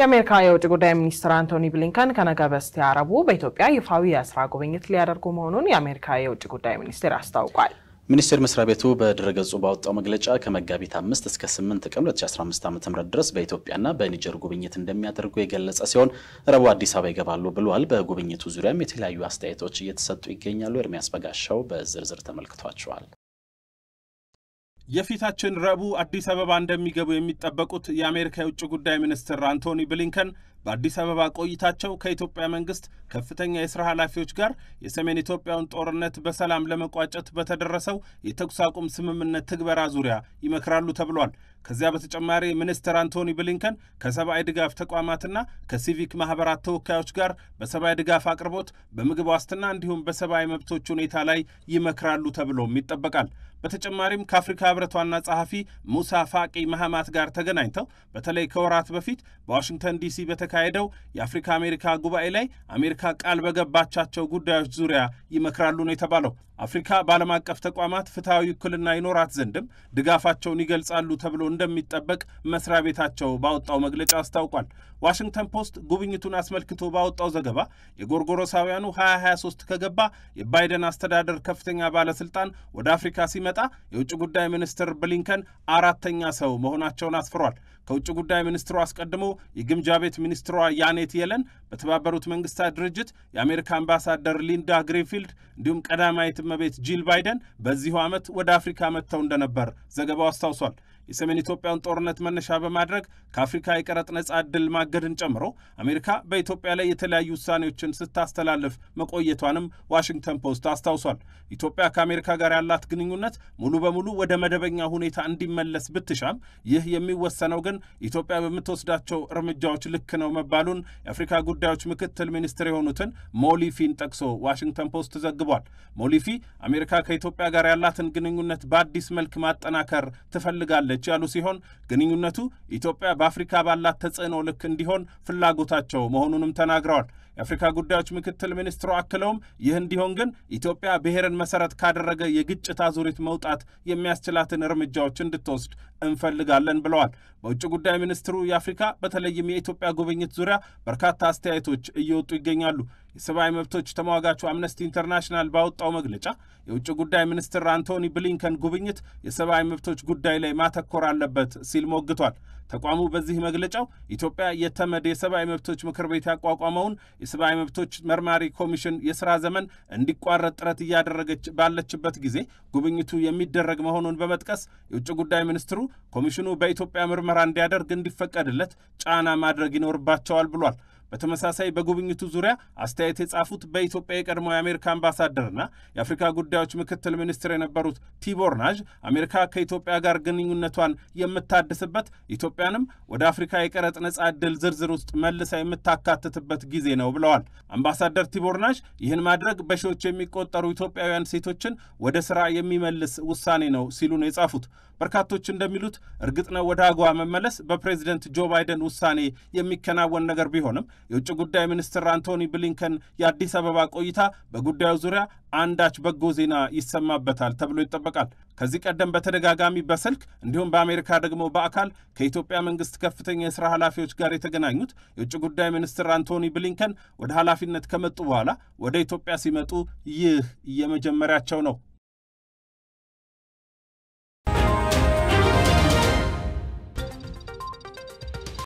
የአሜሪካ የውጭ ጉዳይ ሚኒስትር አንቶኒ ብሊንከን ከነገ በስቲያ አረቡ በኢትዮጵያ ይፋዊ የስራ ጉብኝት ሊያደርጉ መሆኑን የአሜሪካ የውጭ ጉዳይ ሚኒስቴር አስታውቋል። ሚኒስቴር መስሪያ ቤቱ በድረገጹ ባወጣው መግለጫ ከመጋቢት 5 እስከ 8 ቀን 2015 ዓ ም ድረስ በኢትዮጵያና በኒጀር ጉብኝት እንደሚያደርጉ የገለጸ ሲሆን ረቡዕ አዲስ አበባ ይገባሉ ብሏል። በጉብኝቱ ዙሪያም የተለያዩ አስተያየቶች እየተሰጡ ይገኛሉ። ኤርሚያስ በጋሻው በዝርዝር ተመልክቷቸዋል። የፊታችን ረቡዕ አዲስ አበባ እንደሚገቡ የሚጠበቁት የአሜሪካ የውጭ ጉዳይ ሚኒስትር አንቶኒ ብሊንከን በአዲስ አበባ ቆይታቸው ከኢትዮጵያ መንግስት ከፍተኛ የስራ ኃላፊዎች ጋር የሰሜን ኢትዮጵያውን ጦርነት በሰላም ለመቋጨት በተደረሰው የተኩስ አቁም ስምምነት ትግበራ ዙሪያ ይመክራሉ ተብሏል። ከዚያ በተጨማሪ ሚኒስትር አንቶኒ ብሊንከን ከሰብአዊ ድጋፍ ተቋማትና ከሲቪክ ማህበራት ተወካዮች ጋር በሰብአዊ ድጋፍ አቅርቦት፣ በምግብ ዋስትና እንዲሁም በሰብአዊ መብቶች ሁኔታ ላይ ይመክራሉ ተብሎም ይጠበቃል። በተጨማሪም ከአፍሪካ ህብረት ዋና ጸሐፊ ሙሳ ፋቂ መሐማት ጋር ተገናኝተው በተለይ ከወራት በፊት በዋሽንግተን ዲሲ በተካሄደው የአፍሪካ አሜሪካ ጉባኤ ላይ አሜሪካ ቃል በገባቻቸው ጉዳዮች ዙሪያ ይመክራሉ ነው የተባለው። አፍሪካ በዓለም አቀፍ ተቋማት ፍትሐዊ ውክልና ይኖራት ዘንድም ድጋፋቸውን ይገልጻሉ ተብሎ እንደሚጠበቅ መስሪያ ቤታቸው ባወጣው መግለጫ አስታውቋል። ዋሽንግተን ፖስት ጉብኝቱን አስመልክቶ ባወጣው ዘገባ የጎርጎሮሳውያኑ 2023 ከገባ የባይደን አስተዳደር ከፍተኛ ባለስልጣን ወደ አፍሪካ ሲመ ሲመጣ የውጭ ጉዳይ ሚኒስትር ብሊንከን አራተኛ ሰው መሆናቸውን አስፍሯል። ከውጭ ጉዳይ ሚኒስትሩ አስቀድሞ የግምጃ ቤት ሚኒስትሯ ያኔት የለን፣ በተባበሩት መንግስታት ድርጅት የአሜሪካ አምባሳደር ሊንዳ ግሪንፊልድ እንዲሁም ቀዳማዊት እመቤት ጂል ባይደን በዚሁ ዓመት ወደ አፍሪካ መጥተው እንደነበር ዘገባው አስታውሷል። የሰሜን ኢትዮጵያን ጦርነት መነሻ በማድረግ ከአፍሪካ የቀረጥ ነጻ እድል ማገድን ጨምሮ አሜሪካ በኢትዮጵያ ላይ የተለያዩ ውሳኔዎችን ስታስተላልፍ መቆየቷንም ዋሽንግተን ፖስት አስታውሷል። ኢትዮጵያ ከአሜሪካ ጋር ያላት ግንኙነት ሙሉ በሙሉ ወደ መደበኛ ሁኔታ እንዲመለስ ብትሻም ይህ የሚወሰነው ግን ኢትዮጵያ በምትወስዳቸው እርምጃዎች ልክ ነው መባሉን የአፍሪካ ጉዳዮች ምክትል ሚኒስትር የሆኑትን ሞሊፊን ጠቅሶ ዋሽንግተን ፖስት ዘግቧል። ሞሊፊ አሜሪካ ከኢትዮጵያ ጋር ያላትን ግንኙነት በአዲስ መልክ ማጠናከር ትፈልጋለች ትችላለች ያሉ ሲሆን ግንኙነቱ ኢትዮጵያ በአፍሪካ ባላት ተጽዕኖ ልክ እንዲሆን ፍላጎታቸው መሆኑንም ተናግረዋል። የአፍሪካ ጉዳዮች ምክትል ሚኒስትሩ አክለውም ይህ እንዲሆን ግን ኢትዮጵያ ብሔርን መሰረት ካደረገ የግጭት አዙሪት መውጣት የሚያስችላትን እርምጃዎች እንድትወስድ እንፈልጋለን ብለዋል። በውጭ ጉዳይ ሚኒስትሩ የአፍሪካ በተለይም የኢትዮጵያ ጉብኝት ዙሪያ በርካታ አስተያየቶች እየወጡ ይገኛሉ። የሰብአዊ መብቶች ተሟጋቹ አምነስቲ ኢንተርናሽናል ባወጣው መግለጫ የውጭ ጉዳይ ሚኒስትር አንቶኒ ብሊንከን ጉብኝት የሰብአዊ መብቶች ጉዳይ ላይ ማተኮር አለበት ሲል ሞግቷል። ተቋሙ በዚህ መግለጫው ኢትዮጵያ የተመድ የሰብአዊ መብቶች ምክር ቤት ያቋቋመውን የሰብአዊ መብቶች መርማሪ ኮሚሽን የስራ ዘመን እንዲቋረጥ ጥረት እያደረገች ባለችበት ጊዜ ጉብኝቱ የሚደረግ መሆኑን በመጥቀስ የውጭ ጉዳይ ሚኒስትሩ ኮሚሽኑ በኢትዮጵያ ምርመራ እንዲያደርግ እንዲፈቀድለት ጫና ማድረግ ይኖርባቸዋል ብሏል። በተመሳሳይ በጉብኝቱ ዙሪያ አስተያየት የጻፉት በኢትዮጵያ የቀድሞ የአሜሪካ አምባሳደርና የአፍሪካ ጉዳዮች ምክትል ሚኒስትር የነበሩት ቲቦር ናዥ አሜሪካ ከኢትዮጵያ ጋር ግንኙነቷን የምታድስበት ኢትዮጵያንም ወደ አፍሪካ የቀረጥ ነጻ እድል ዝርዝር ውስጥ መልሳ የምታካትትበት ጊዜ ነው ብለዋል። አምባሳደር ቲቦር ናዥ ይህን ማድረግ በሺዎች የሚቆጠሩ ኢትዮጵያውያን ሴቶችን ወደ ስራ የሚመልስ ውሳኔ ነው ሲሉ ነው የጻፉት። በርካቶች እንደሚሉት እርግጥ ነው ወደ አግዋ መመለስ በፕሬዚደንት ጆ ባይደን ውሳኔ የሚከናወን ነገር ቢሆንም የውጭ ጉዳይ ሚኒስትር አንቶኒ ብሊንከን የአዲስ አበባ ቆይታ በጉዳዩ ዙሪያ አንዳች በጎ ዜና ይሰማበታል ተብሎ ይጠበቃል። ከዚህ ቀደም በተደጋጋሚ በስልክ እንዲሁም በአሜሪካ ደግሞ በአካል ከኢትዮጵያ መንግስት ከፍተኛ የስራ ኃላፊዎች ጋር የተገናኙት የውጭ ጉዳይ ሚኒስትር አንቶኒ ብሊንከን ወደ ኃላፊነት ከመጡ በኋላ ወደ ኢትዮጵያ ሲመጡ ይህ የመጀመሪያቸው ነው።